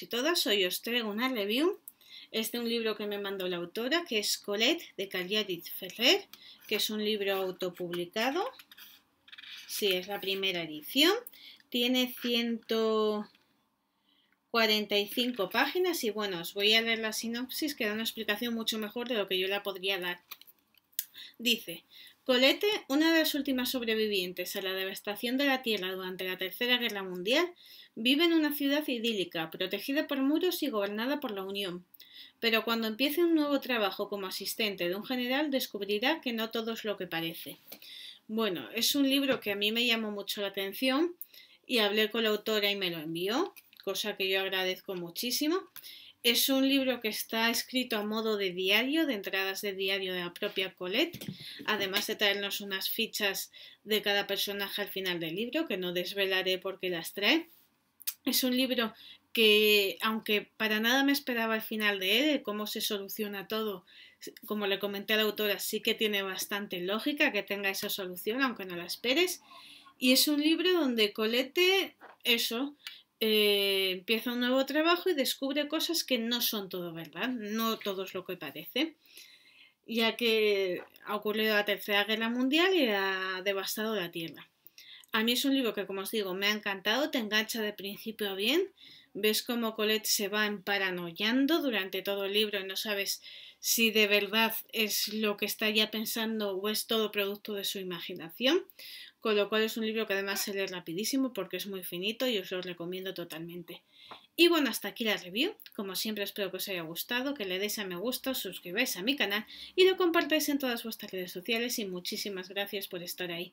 y todas, hoy os traigo una review. Este es un libro que me mandó la autora, que es Colette de Caliadit Ferrer, que es un libro autopublicado. Sí, es la primera edición. Tiene 145 páginas y bueno, os voy a leer la sinopsis que da una explicación mucho mejor de lo que yo la podría dar dice, Colette, una de las últimas sobrevivientes a la devastación de la Tierra durante la Tercera Guerra Mundial, vive en una ciudad idílica, protegida por muros y gobernada por la Unión. Pero cuando empiece un nuevo trabajo como asistente de un general, descubrirá que no todo es lo que parece. Bueno, es un libro que a mí me llamó mucho la atención y hablé con la autora y me lo envió, cosa que yo agradezco muchísimo. Es un libro que está escrito a modo de diario, de entradas de diario de la propia Colette, además de traernos unas fichas de cada personaje al final del libro, que no desvelaré porque las trae. Es un libro que, aunque para nada me esperaba al final de él, de cómo se soluciona todo, como le comenté a la autora, sí que tiene bastante lógica que tenga esa solución, aunque no la esperes. Y es un libro donde Colette, eso, eh, empieza un nuevo trabajo y descubre cosas que no son todo verdad, no todo es lo que parece, ya que ha ocurrido la Tercera Guerra Mundial y ha devastado la Tierra. A mí es un libro que, como os digo, me ha encantado, te engancha de principio bien, ves cómo Colette se va emparanoyando durante todo el libro y no sabes si de verdad es lo que está ya pensando o es todo producto de su imaginación con lo cual es un libro que además se lee rapidísimo porque es muy finito y os lo recomiendo totalmente. Y bueno, hasta aquí la review. Como siempre espero que os haya gustado, que le deis a me gusta, os suscribáis a mi canal y lo compartáis en todas vuestras redes sociales y muchísimas gracias por estar ahí.